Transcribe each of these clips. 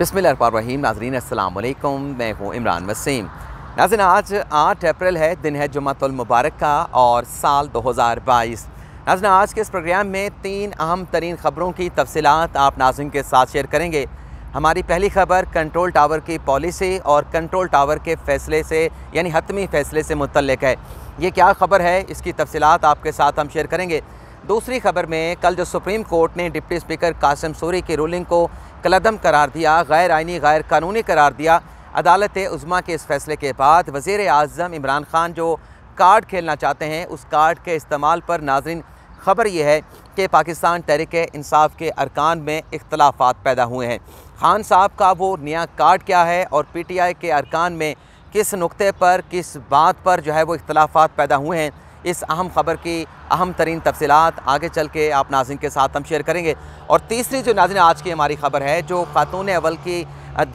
रहीम नाजरीन असल मैं हूँ इमरान वसीम नाजिन आज आठ अप्रैल है दिन है जुम्मतुलमबारक का और साल 2022 नाजन आज के इस प्रोग्राम में तीन अहम तरीन ख़बरों की तफसीत आप नाजिन के साथ शेयर करेंगे हमारी पहली खबर कंट्रोल टावर की पॉलिसी और कंट्रोल टावर के फ़ैसले से यानी हतमी फ़ैसले से मुतलक है ये क्या खबर है इसकी तफसलत आपके साथ हम शेयर करेंगे दूसरी खबर में कल जो सुप्रीम कोर्ट ने डिप्टी स्पीकर कासिम सूरी की रूलिंग को कलदम करार दिया गैर आइनी गैर कानूनी करार दिया अदालत उज़मा के इस फैसले के बाद वज़ी अजम इमरान ख़ान जो कार्ड खेलना चाहते हैं उस कार्ड के इस्तेमाल पर नाजरन खबर यह है कि पाकिस्तान तहरिक इंसाफ के अरकान में इख्तलाफा पैदा हुए हैं खान साहब का वो नया कार्ड क्या है और पी टी आई के अरकान में किस नुक़े पर किस बात पर जो है वो इख्तलाफा पैदा हुए हैं इस अहम ख़बर की अहम तरीन तफसलत आगे चल के आप नाजिन के साथ हम शेयर करेंगे और तीसरी जो नाजिन आज की हमारी ख़बर है जो खातून अवल की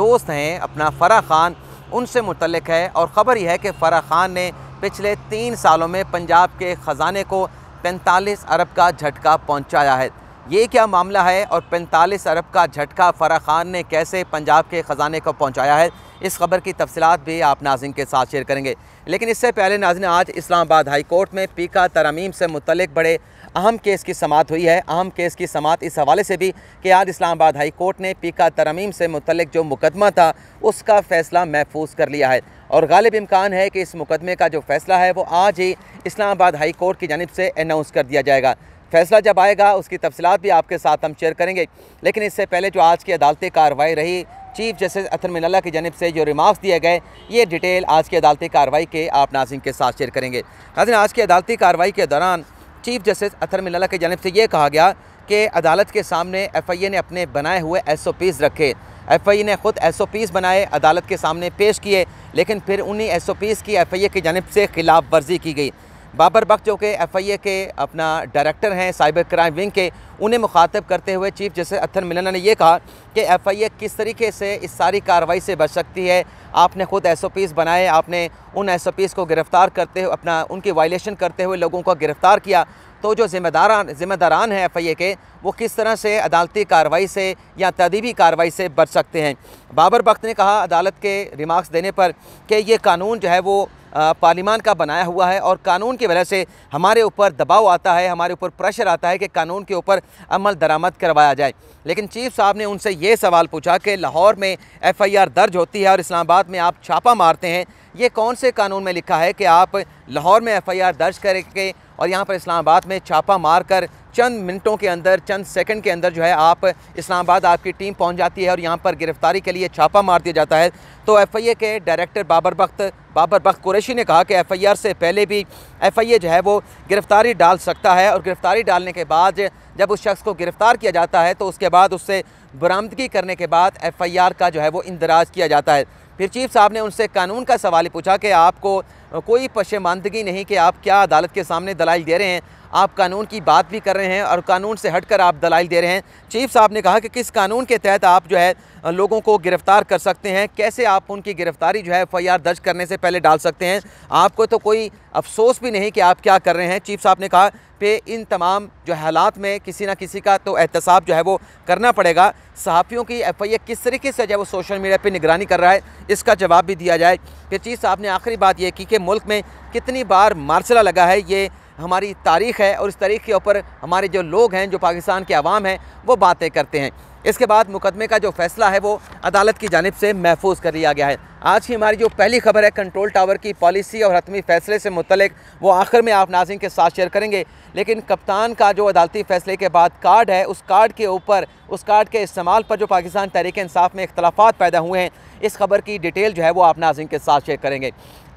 दोस्त हैं अपना फ़रा ख़ान उनसे मुतलक है और ख़बर यह है कि फ़रा ख़ान ने पिछले तीन सालों में पंजाब के ख़जाने को पैंतालीस अरब का झटका पहुँचाया है ये क्या मामला है और 45 अरब का झटका फरा खान ने कैसे पंजाब के ख़जाने को पहुंचाया है इस खबर की तफसलत भी आप नाजिन के साथ शेयर करेंगे लेकिन इससे पहले नाजिन आज इस्लामाबाद हाई कोर्ट में पीका तरमीम से मुतलक बड़े अहम केस की समात हुई है अहम केस की समात इस हवाले से भी कि आज इस्लामाबाद हाई कोर्ट ने पीका तरमीम से मुतलक जो मुकदमा था उसका फ़ैसला महफूज कर लिया है और गालिब इम्कान है कि इस मुकदमे का जो फ़ैसला है वो आज ही इस्लामाबाद हाई कोर्ट की जानब से अनाउंस कर दिया जाएगा फैसला जब आएगा उसकी तफसलत भी आपके साथ हम शेयर करेंगे लेकिन इससे पहले जो आज की अदालती कार्रवाई रही चीफ जस्टिस अथर मिनला की जानब से जो रिमार्क्स दिए गए ये डिटेल आज की अदालती कार्रवाई के आप नाजिम के साथ शेयर करेंगे नाजिन आज की अदालती कार्रवाई के दौरान चीफ जस्टिस अथर मिनला की जानब से ये कहा गया कि अदालत के सामने एफ आई ए ने अपने बनाए हुए एस ओ पीज़ रखे एफ आई ए ने ख़ुद एस ओ पीज़ बनाए अदालत के सामने पेश किए लेकिन फिर उन्हीं एस ओ पीज़ की एफ आई ए की जानब से खिलाफ वर्जी की गई बाबर बख्त जो कि एफ आई ए के अपना डायरेक्टर हैं साइबर क्राइम विंग के उन्हें मुखातब करते हुए चीफ जस्टिस अथन मिलना ने यह कहा कि एफ आई ए किस तरीके से इस सारी कार्रवाई से बच सकती है आपने खुद एस ओ पीज़ बनाए आपने उन एस ओ पीज़ को गिरफ़्तार करते हुए अपना उनकी वायलेशन करते हुए लोगों को गिरफ़्तार किया तो जो ज़िम्मेदार जिम्मेदारान हैं एफ आई ए के वो किस तरह से अदालती कार्रवाई से या तदीबी कार्रवाई से बच सकते हैं बाबर बख्त ने कहा अदालत के रिमार्क्स देने पर कि ये कानून जो है वो पार्लीमान का बनाया हुआ है और कानून की वजह से हमारे ऊपर दबाव आता है हमारे ऊपर प्रेशर आता है कि कानून के ऊपर अमल दरामद करवाया जाए लेकिन चीफ साहब ने उनसे ये सवाल पूछा कि लाहौर में एफ़ आई आर दर्ज होती है और इस्लामाबाद में आप छापा मारते हैं ये कौन से कानून में लिखा है कि आप लाहौर में एफआईआर दर्ज करके और यहाँ पर इस्लामाबाद में छापा मार कर चंद मिनटों के अंदर चंद सेकंड के अंदर जो है आप इस्लामाबाद आपकी टीम पहुंच जाती है और यहाँ पर गिरफ्तारी के लिए छापा मार दिया जाता है तो एफआईए के डायरेक्टर बाबर बख्त बाबर बख्त कुरैशी ने कहा कि एफआईआर से पहले भी एफआईए जो है वो गिरफ़्तारी डाल सकता है और गिरफ़्तारी डालने के बाद जब उस शख्स को गिरफ़्तार किया जाता है तो उसके बाद उससे बरामदगी करने के बाद एफ का जो है वो इंदराज किया जाता है फिर चीफ साहब ने उनसे कानून का सवाल पूछा कि आपको कोई पशेमानदगी नहीं कि आप क्या अदालत के सामने दलाइल दे रहे हैं आप कानून की बात भी कर रहे हैं और कानून से हटकर आप दलाइल दे रहे हैं चीफ साहब ने कहा कि किस कानून के तहत आप जो है लोगों को गिरफ़्तार कर सकते हैं कैसे आप उनकी गिरफ़्तारी जो है एफ दर्ज करने से पहले डाल सकते हैं आपको तो कोई अफसोस भी नहीं कि आप क्या कर रहे हैं चीफ साहब ने कहा पे इन तमाम जो हालात में किसी ना किसी का तो एहतसाब जो है वो करना पड़ेगा सहाफ़ियों की एफ आई किस तरीके से जो है वो सोशल मीडिया पर निगरानी कर रहा है इसका जवाब भी दिया जाए कि चीफ साहब ने आखिरी बात यह की कि के मुल्क में कितनी बार मार्शला लगा है ये हमारी तारीख़ है और इस तारीख़ के ऊपर हमारे जो लोग हैं जो पाकिस्तान के आवाम हैं वो बातें करते हैं इसके बाद मुकदमे का जो फैसला है वो अदालत की जानब से महफूज कर लिया गया है आज की हमारी जो पहली खबर है कंट्रोल टावर की पॉलिसी और हतमी फैसले से मुतलक वो आखिर में आप नाजिन के साथ शेयर करेंगे लेकिन कप्तान का जो अदालती फैसले के बाद कार्ड है उस कार्ड के ऊपर उस कार्ड के इस्तेमाल पर जो पाकिस्तान तहरीक इंसाफ में इख्तलाफात पैदा हुए हैं इस खबर की डिटेल जो है वो आप नाजिन के साथ शेयर करेंगे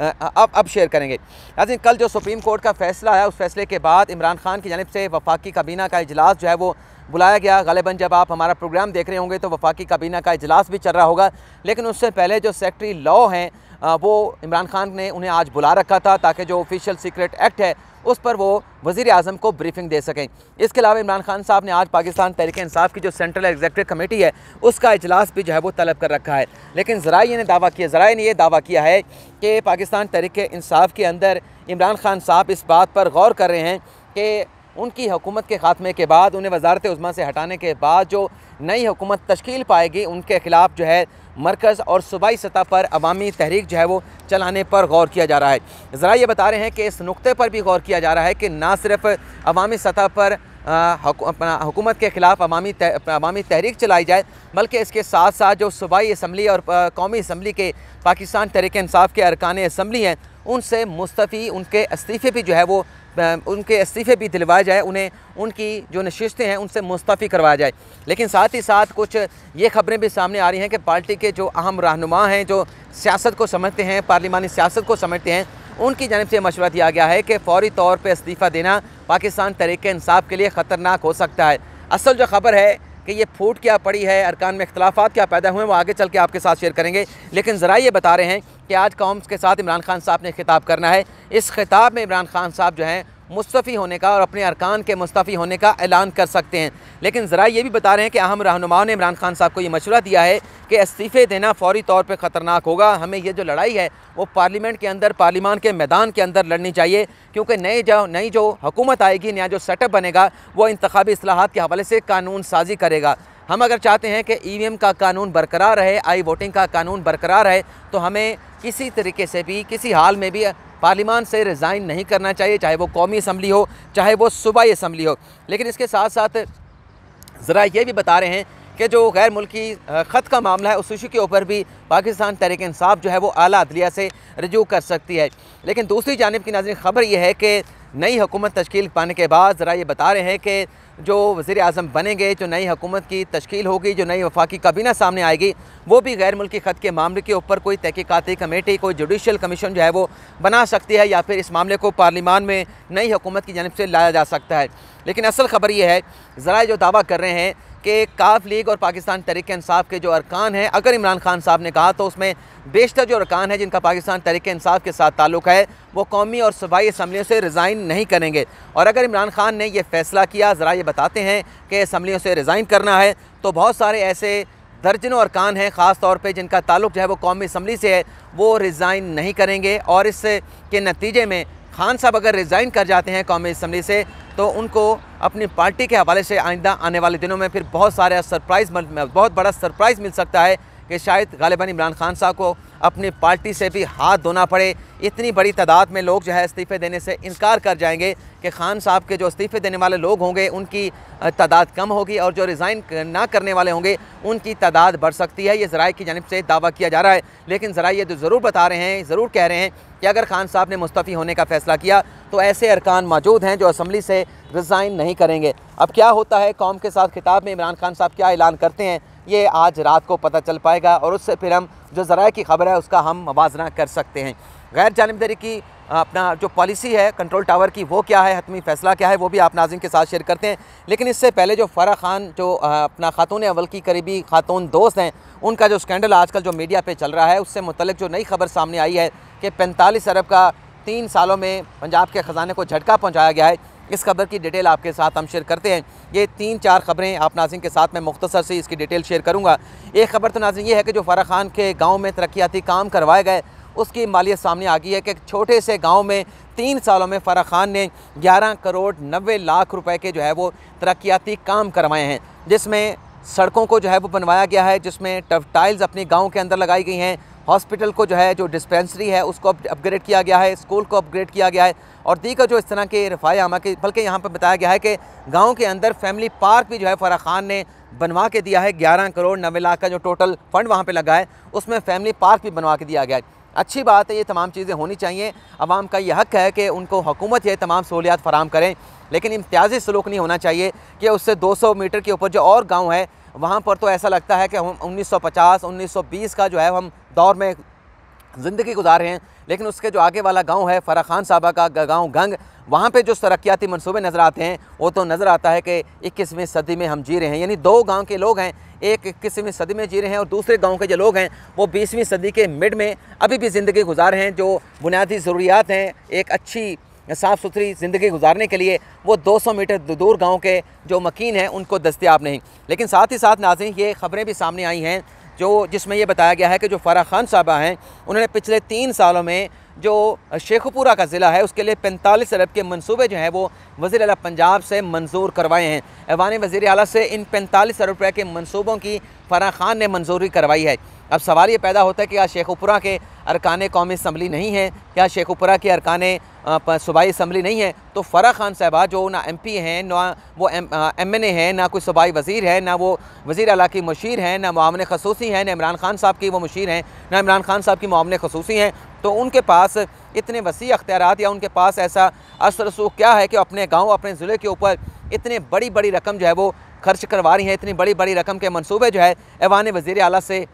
अब अब शेयर करेंगे नाजिन कल जो सुप्रीम कोर्ट का फैसला आया उस फैसले के बाद इमरान खान की जानब से वफाकी काबीना का अजलास जो है वो बुलाया गया गलेबन जब आप हमारा प्रोग्राम देख रहे होंगे तो वफाकी काबीना का अजलास भी चल रहा होगा लेकिन उससे पहले जो सेक्रटरी लॉ हैं वो इमरान खान ने उन्हें आज बुला रखा था ताकि जो ऑफिशियल सीक्रेट एक्ट है उस पर वो वज़ी अजम को ब्रीफिंग दे सकें इसके अलावा इमरान खान साहब ने आज पाकिस्तान तहरीक इंसाफ की जो सेंट्रल एग्जेक्टिव कमेटी है उसका अजलास भी जो है वो तलब कर रखा है लेकिन ज़राए ने दावा किया ज़राए ने यह दावा किया है कि पाकिस्तान तहरीक इंसाफ के अंदर इमरान खान साहब इस बात पर गौर कर रहे हैं कि उनकी हुकूमत के ख़ात्मे के बाद उन्हें वजारत उज़मा से हटाने के बाद जो नई हुकूमत तश्ील पाएगी उनके ख़िलाफ़ जो है मरकज़ और सूबाई सतह पर अवामी तहरीक जो है वो चलाने पर गौर किया जा रहा है ज़रा ये बता रहे हैं कि इस नुक़े पर भी गौर किया जा रहा है कि ना सिर्फ अवामी सतह पर अपना हुकूमत के ख़िलाफ़ अवामी अवामी तहरीक चलाई जाए बल्कि इसके साथ साथ जो सूबाई इसम्बली और कौमी इसम्बली के पाकिस्तान तहरीक इंसाफ के अरकान इसम्बली हैं उनसे मुस्तफ़ी उनके इस्तीफ़े भी जो है वो उनके इस्तीफ़े भी दिलवाए जाए उन्हें उनकी जो नशिस्तें हैं उनसे मुस्तफ़ी करवाया जाए लेकिन साथ ही साथ कुछ ये खबरें भी सामने आ रही हैं कि पार्टी के जो अहम रहनुमा हैं जो सियासत को समझते हैं पार्लिमानी सियासत को समझते हैं उनकी जानब से मशवरा दिया गया है कि फौरी तौर पर इस्तीफ़ा देना पाकिस्तान तरीक़ानसाफ़ के लिए ख़तरनाक हो सकता है असल जो खबर है कि ये फूट क्या पड़ी है अरकान में अख्तलाफा क्या पैदा हुए हैं वो आगे चल के आपके साथ शेयर करेंगे लेकिन ज़रा ये बता रहे हैं कि आज कॉम्स के साथ इमरान खान साहब ने खिताब करना है इस खिताब में इमरान खान साहब जो हैं मुस्तफ़ी होने का और अपने अरकान के मुस्तफ़ी होने का ऐलान कर सकते हैं लेकिन ज़रा ये भी बता रहे हैं कि अहम रहनुमाओं ने इमरान खान साहब को ये मशवरा दिया है कि इस्तीफ़े देना फौरी तौर पर ख़तरनाक होगा हमें ये जो लड़ाई है वो पार्लीमेंट के अंदर पार्लीमान के मैदान के अंदर लड़नी चाहिए क्योंकि नए जो नई जो हुकूमत आएगी नया जो सेटअप बनेगा वो इंतबी असलाहत के हवाले से कानून साजी करेगा हम अगर चाहते हैं कि ई का कानून बरकरार रहे आई वोटिंग का कानून बरकरार रहे तो हमें किसी तरीके से भी किसी हाल में भी पार्लियामान से रिज़ाइन नहीं करना चाहिए चाहे वो कौमी असम्बली हो चाहे वो सूबाई असम्बली हो लेकिन इसके साथ साथ ज़रा ये भी बता रहे हैं कि जो गैर मुल्की ख़त का मामला है उस इशू के ऊपर भी पाकिस्तान तहरीक इंसाफ जो है वो अली अदलिया से रजू कर सकती है लेकिन दूसरी जानब की नजर खबर यह है कि नई हुकूमत तश्ील पाने के बाद ज़रा ये बता रहे हैं कि जो वज़ी अजम बनेंगे जो नई हुकूमत की तश्ील होगी जो नई वफाकी काबीना सामने आएगी वो भी गैर मुल्की ख़त के मामले के ऊपर कोई तहकीकती कमेटी कोई जुडिशल कमीशन जो है वो बना सकती है या फिर इस मामले को पार्लीमान में नई हुकूमत की जानब से लाया जा सकता है लेकिन असल ख़बर यह है ज़रा जो दावा कर रहे हैं कि काफ लीग और पाकिस्तान तरीक इंसाफ के जो अरकान हैं अगर इमरान खान साहब ने कहा तो उसमें बेशतर जो अरकान है जिनका पाकिस्तान तरीक इंसाफ के साथ ताल्लुक है वो कौमी और सूबाई इसम्बलियों से रिज़ाइन नहीं करेंगे और अगर इमरान खान ने यह फ़ैसला किया ज़रा ये बताते हैं कि इसम्बलियों से रिज़ाइन करना है तो बहुत सारे ऐसे दर्जनों अरकान हैं ख़ास तौर पर जिनका ताल्लुक जो है वो कौमी इसम्बली से है वो रिज़ाइन नहीं करेंगे और इसके नतीजे में खान साहब अगर रिज़ाइन कर जाते हैं कौमी इसम्बली से तो उनको अपनी पार्टी के हवाले से आइंदा आने वाले दिनों में फिर बहुत सारे सरप्राइज़ बहुत बड़ा सरप्राइज़ मिल सकता है कि शायद गालिबा इमरान खान साहब को अपनी पार्टी से भी हाथ धोना पड़े इतनी बड़ी तादाद में लोग जो है इस्तीफ़े देने से इनकार कर जाएंगे कि खान साहब के जो इस्तीफ़े देने वाले लोग होंगे उनकी तादाद कम होगी और जो रिज़ाइन ना करने वाले होंगे उनकी तादाद बढ़ सकती है ये ज़रा की जानब से दावा किया जा रहा है लेकिन ज़रा ये तो ज़रूर बता रहे हैं ज़रूर कह रहे हैं कि अगर खान साहब ने मुस्तफ़ी होने का फ़ैसला किया तो ऐसे अरकान मौजूद हैं जो असम्बली से रिज़ाइन नहीं करेंगे अब क्या होता है कौम के साथ खिताब में इमरान खान साहब क्या ऐलान करते हैं ये आज रात को पता चल पाएगा और उससे फिर हम जो ज़रा की खबर है उसका हम मुवजना कर सकते हैं गैर जानबदारी की अपना जो पॉलिसी है कंट्रोल टावर की वो क्या है हतमी फैसला क्या है वो भी आप नाजिम के साथ शेयर करते हैं लेकिन इससे पहले जो फ़रा खान जो अपना खातून अवल की करीबी खातून दोस्त हैं उनका जो स्कैंडल आजकल जो मीडिया पे चल रहा है उससे मतलब जो नई खबर सामने आई है कि पैंतालीस अरब का तीन सालों में पंजाब के ख़जाने को झटका पहुँचाया गया है इस खबर की डिटेल आपके साथ हम शेयर करते हैं ये तीन चार खबरें आप नाजिन के साथ मैं मुख्तसर से इसकी डिटेल शेयर करूँगा एक खबर तो नाजिन ये है कि जो फ़ारा खान के गाँव में तरक्याती काम करवाए गए उसकी मालियत सामने आ गई है कि एक छोटे से गांव में तीन सालों में फ़रा खान ने 11 करोड़ नबे लाख रुपए के जो है वो तरक्याती काम करवाए हैं जिसमें सड़कों को जो है वो बनवाया गया है जिसमें टफ टाइल्स अपने गांव के अंदर लगाई गई हैं हॉस्पिटल को जो है जो डिस्पेंसरी है उसको अपग्रेड किया गया है स्कूल को अपग्रेड किया गया है और दीगर जो इस तरह के रफाई आमा के बल्कि यहाँ पर बताया गया है कि गाँव के अंदर फैमिली पार्क भी जो है फराह खान ने बनवा के दिया है ग्यारह करोड़ नवे लाख का जो टोटल फ़ंड वहाँ पर लगा है उसमें फैमिली पार्क भी बनवा के दिया गया है अच्छी बात है ये तमाम चीज़ें होनी चाहिए आवाम का यह हक है कि उनको हुकूमत ये तमाम सहूलियात फराम करें लेकिन इम्तियाजी सलूक नहीं होना चाहिए कि उससे 200 मीटर के ऊपर जो और गांव है वहाँ पर तो ऐसा लगता है कि हम 1950 1920 का जो है हम दौर में ज़िंदगी गुजार रहे हैं लेकिन उसके जो आगे वाला गांव है फ़रा खान साहबा का गांव गंग वहाँ पे जो तरक्याती मनसूबे नज़र आते हैं वो तो नज़र आता है कि इक्कीसवीं सदी में हम जी रहे हैं यानी दो गांव के लोग हैं एक इक्कीसवीं सदी में जी रहे हैं और दूसरे गांव के जो लोग हैं वो बीसवीं सदी के मिड में अभी भी ज़िंदगी गुजार रहे हैं जो बुनियादी ज़रूरियात हैं एक अच्छी साफ़ सुथरी ज़िंदगी गुजारने के लिए वो 200 मीटर दूर गांव के जो मकीन हैं उनको दस्तियाब नहीं लेकिन साथ ही साथ नाजिन ये ख़बरें भी सामने आई हैं जो जिसमें ये बताया गया है कि जो फराह खान साहबा हैं उन्होंने पिछले तीन सालों में जो शेखपुरा का ज़िला है उसके लिए पैंतालीस अरब के मंसूबे जो हैं वो वज़ी अल पंजाब से मंजूर करवाए हैं ऐवान वज़ी अला से इन पैंतालीस अरब रुपये के मंसूबों की फराह खान ने मंजूरी करवाई है अब सवाल ये पैदा होता है कि क्या शेखुपुरा के अरकान कौमी इसम्बली नहीं है क्या शेखुपुरा के अरकान सूबाई इसम्बली नहीं है तो फ़रा खान साहबा जो ना एम पी हैं ना वो एम एन ए हैं ना कोई सूबाई वज़ीर है ना वो वज़ी अला की मशीर हैं ना मामन खसूसी हैं ना इमरान खान साहब की वो मशीर हैं ना इमरान खान साहब की मामन खसूसी हैं तो उनके पास इतने वसी अख्तियार या उनके पास ऐसा असर रसूख क्या है कि अपने गाँव अपने ज़िले के ऊपर इतने बड़ी बड़ी रकम जो है वो खर्च करवा रही हैं इतनी बड़ी बड़ी रकम के मनसूबे जो है ऐवान वज़ी अल से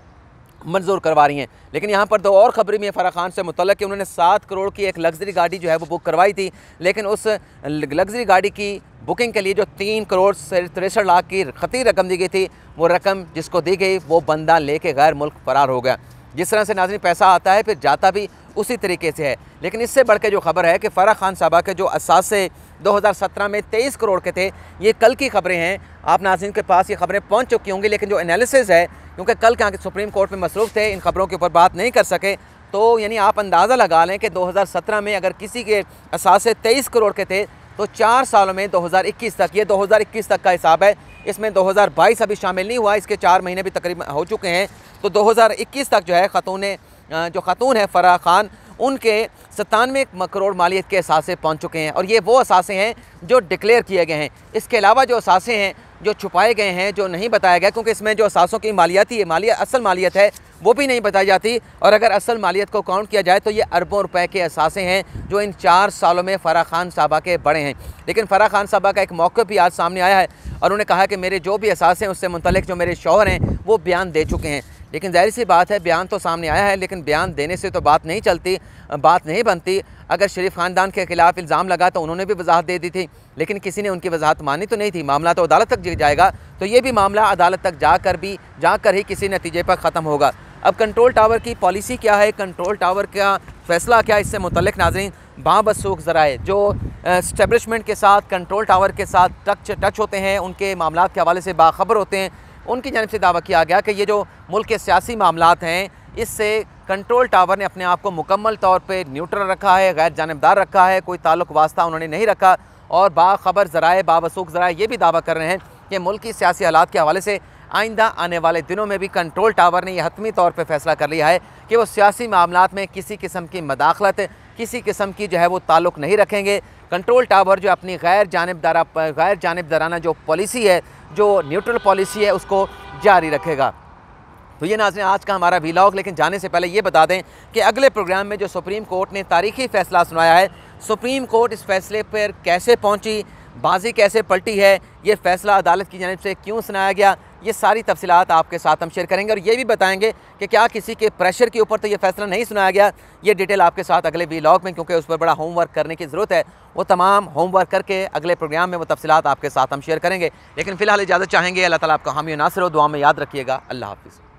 मंजूर करवा रही हैं लेकिन यहाँ पर दो और ख़बरें भी हैं फ़रा खान से मुतल कि उन्होंने सात करोड़ की एक लग्जरी गाड़ी जो है वो बुक करवाई थी लेकिन उस लग्जरी गाड़ी की बुकिंग के लिए जो तीन करोड़ से तिरसठ लाख की खती रकम दी गई थी वो रकम जिसको दी गई वो बंदा लेके गैर मुल्क फरार हो गया जिस तरह से नाजन पैसा आता है फिर जाता भी उसी तरीके से है लेकिन इससे बढ़ के जो खबर है कि फ़रा खान साहबा के जो असासे 2017 में 23 करोड़ के थे ये कल की खबरें हैं आप नाजिन के पास ये खबरें पहुंच चुकी होंगी लेकिन जो एनालिसिस है क्योंकि कल के सुप्रीम कोर्ट में मसरूफ़ थे इन खबरों के ऊपर बात नहीं कर सके तो यानी आप अंदाज़ा लगा लें कि 2017 में अगर किसी के असासे तेईस करोड़ के थे तो चार सालों में 2021 तक ये 2021 तक का हिसाब है इसमें 2022 अभी शामिल नहीं हुआ इसके चार महीने भी तकरीबन हो चुके हैं तो 2021 तक जो है खतून जो खतून है फ़रा खान उनके सत्तानवे करोड़ मालियत के असासे पहुँच चुके हैं और ये वो असासे हैं जो डिक्लेयर किए गए हैं इसके अलावा जो असासे हैं जो छुपाए गए हैं जो नहीं बताया गया क्योंकि इसमें जो असासों की मालियाती है मालिया असल मालियत है वो भी नहीं बताई जाती और अगर असल मालियत को काउंट किया जाए तो ये अरबों रुपए के असासे हैं जो इन चार सालों में फ़रा खान साहबा के बड़े हैं लेकिन फ़रा खान साहबा का एक मौक़ भी आज सामने आया है और उन्होंने कहा कि मेरे जो भी असासे हैं उससे मुतलिक जो मेरे शोहर हैं वो बयान दे चुके हैं लेकिन जाहिर सी बात है बयान तो सामने आया है लेकिन बयान देने से तो बात नहीं चलती बात नहीं बनती अगर शरीफ ख़ानदान के खिलाफ इल्ज़ाम लगा तो उन्होंने भी वजाहत दे दी थी लेकिन किसी ने उनकी वजाहत मानी तो नहीं थी मामला तो अदालत तक जाएगा तो ये भी मामला अदालत तक जाकर भी जाकर ही किसी नतीजे पर ख़त्म होगा अब कंट्रोल टावर की पॉलिसी क्या है कंट्रोल टावर का फैसला क्या इससे मुतल बाँ बाबसूख ज़राए जो स्टैब्लिशमेंट के साथ कंट्रोल टावर के साथ टच टच होते हैं उनके मामला के हवाले से बाखबर होते हैं उनकी जानब से दावा किया गया कि ये जो मुल्क के सियासी मामला हैं इससे कंट्रोल टावर ने अपने आप को मुकम्मल तौर पर न्यूट्रल रखा है गैर जानबदार रखा है कोई ताल्लुक वास्ता उन्होंने नहीं रखा और बाखबर ज़राए बाबसूख ज़राए ये भी दावा कर रहे हैं कि मुल्क की सियासी हालात के हवाले से आइंदा आने वाले दिनों में भी कंट्रोल टावर ने यह हतमी तौर पर फैसला कर लिया है कि वो सियासी मामला में किसी किस्म की मदाखलत किसी किस्म की जो है वो ताल्लुक़ नहीं रखेंगे कंट्रोल टावर जो अपनी गैर जानबदारा गैर जानबदाराना जो पॉलिसी है जो न्यूट्रल पॉलिसी है उसको जारी रखेगा तो ये नाजरें आज का हमारा वीलॉग लेकिन जाने से पहले ये बता दें कि अगले प्रोग्राम में जो सुप्रीम कोर्ट ने तारीखी फ़ैसला सुनाया है सुप्रीम कोर्ट इस फैसले पर कैसे पहुंची बाजी कैसे पलटी है ये फैसला अदालत की जानब से क्यों सुनाया गया ये सारी तफसीत आपके साथ हम शेयर करेंगे और ये भी बताएंगे कि क्या किसी के प्रेशर के ऊपर तो ये फैसला नहीं सुनाया गया ये डिटेल आपके साथ अगले वीलॉग में क्योंकि उस पर बड़ा होमवर्क करने की ज़रूरत है वो तमाम होमवर्क करके अगले प्रोग्राम में वो तफसीत आपके साथ हम शेयर करेंगे लेकिन फ़िलहाल इजाज़त चाहेंगे अल्लाह ताली आपका हामी नासर दुआ में याद रखिएगा अल्लाह हाफिज़